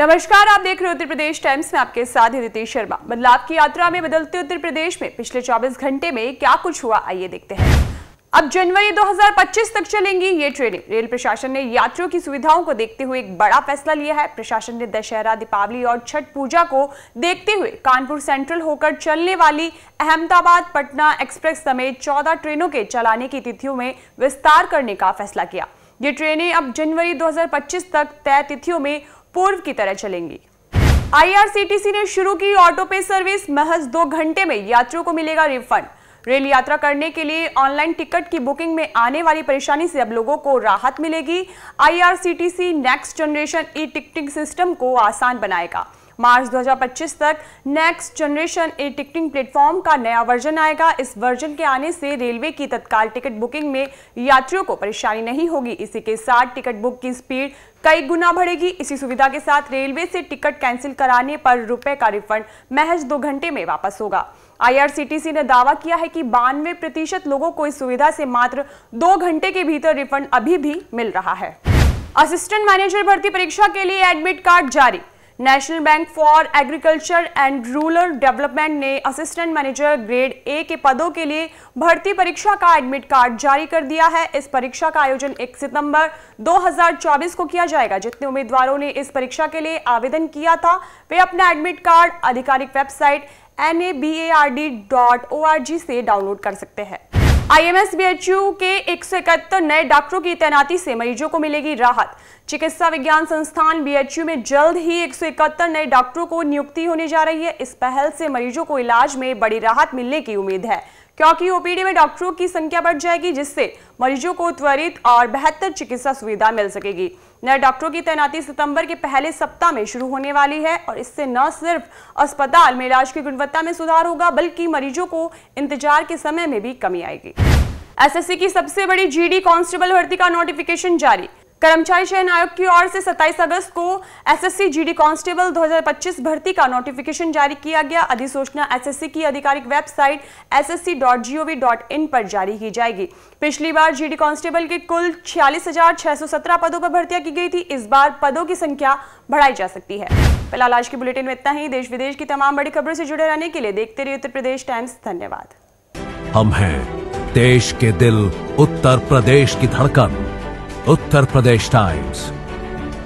नमस्कार आप देख रहे उत्तर प्रदेश टाइम्स में आपके साथ रितेश शर्मा बदलाव की यात्रा में बदलते उत्तर प्रदेश में पिछले 24 घंटे में क्या कुछ हुआ आइए देखते हैं अब जनवरी 2025 तक चलेंगी ये ट्रेनें रेल प्रशासन ने यात्रियों की सुविधाओं को देखते हुए एक बड़ा फैसला लिया है प्रशासन ने दशहरा दीपावली और छठ पूजा को देखते हुए कानपुर सेंट्रल होकर चलने वाली अहमदाबाद पटना एक्सप्रेस समेत 14 ट्रेनों के चलाने की तिथियों में विस्तार करने का फैसला किया ये ट्रेनें अब जनवरी 2025 तक तय तिथियों में पूर्व की तरह चलेंगी आईआरसीटीसी ने शुरू की ऑटो पे सर्विस महज दो घंटे में यात्रियों को मिलेगा रिफंड रेल यात्रा करने के लिए ऑनलाइन टिकट की बुकिंग में आने वाली परेशानी से अब लोगों को राहत मिलेगी IRCTC next generation e ticketing system को आसान बनाएगा मार्च 2025 तक next generation e ticketing platform का नया वर्जन आएगा इस वर्जन के आने से रेलवे की तत्काल टिकट बुकिंग में यात्रियों को परेशानी नहीं होगी इसी के साथ टिकट बुक की स्पीड कई गुना बढ़ेगी इसी सुविधा के साथ रेलवे से टिकट कैंसिल कराने पर रुपए का रिफंड महज दो घंटे में वापस होगा आईआरसीटीसी ने दावा किया है कि बानवे प्रतिशत लोगों को इस सुविधा से मात्र दो घंटे के भीतर रिफंड अभी भी मिल रहा है असिस्टेंट मैनेजर भर्ती परीक्षा के लिए एडमिट कार्ड जारी national bank for agriculture and rural development ने असिस्टेंट मैनेजर ग्रेड ए के पदों के लिए भर्ती परीक्षा का एडमिट कार्ड जारी कर दिया है इस परीक्षा का आयोजन 1 सितंबर 2024 को किया जाएगा जितने उम्मीदवारों ने इस परीक्षा के लिए आवेदन किया था वे अपना एडमिट कार्ड आधिकारिक वेबसाइट एन से डाउनलोड कर सकते हैं आईएमएसबीएचयू के एक नए डॉक्टरों की तैनाती से मरीजों को मिलेगी राहत चिकित्सा विज्ञान संस्थान बीएचयू में जल्द ही एक नए डॉक्टरों को नियुक्ति होने जा रही है इस पहल से मरीजों को इलाज में बड़ी राहत मिलने की उम्मीद है क्योंकि ओपीडी में डॉक्टरों की संख्या बढ़ जाएगी जिससे मरीजों को त्वरित और बेहतर चिकित्सा सुविधा मिल सकेगी नए डॉक्टरों की तैनाती सितंबर के पहले सप्ताह में शुरू होने वाली है और इससे न सिर्फ अस्पताल में इलाज की गुणवत्ता में सुधार होगा बल्कि मरीजों को इंतजार के समय में भी कमी आएगी एसएससी की सबसे बड़ी जीडी कांस्टेबल भर्ती का नोटिफिकेशन जारी कर्मचारी चयन आयोग की ओर से 27 अगस्त को एसएससी जीडी कांस्टेबल 2025 भर्ती का नोटिफिकेशन जारी किया गया अधिसूचना एसएससी की आधिकारिक वेबसाइट ssc.gov.in पर जारी की जाएगी पिछली बार जीडी कांस्टेबल के कुल छियालीस पदों पर भर्तियां की गई थी इस बार पदों की संख्या बढ़ाई जा सकती है फिलहाल आज के बुलेटिन में इतना ही देश विदेश की तमाम बड़ी खबरों से जुड़े रहने के लिए देखते रहिए उत्तर प्रदेश टाइम्स धन्यवाद हम हैं देश के दिल उत्तर प्रदेश की धड़कन उत्तर प्रदेश टाइम्स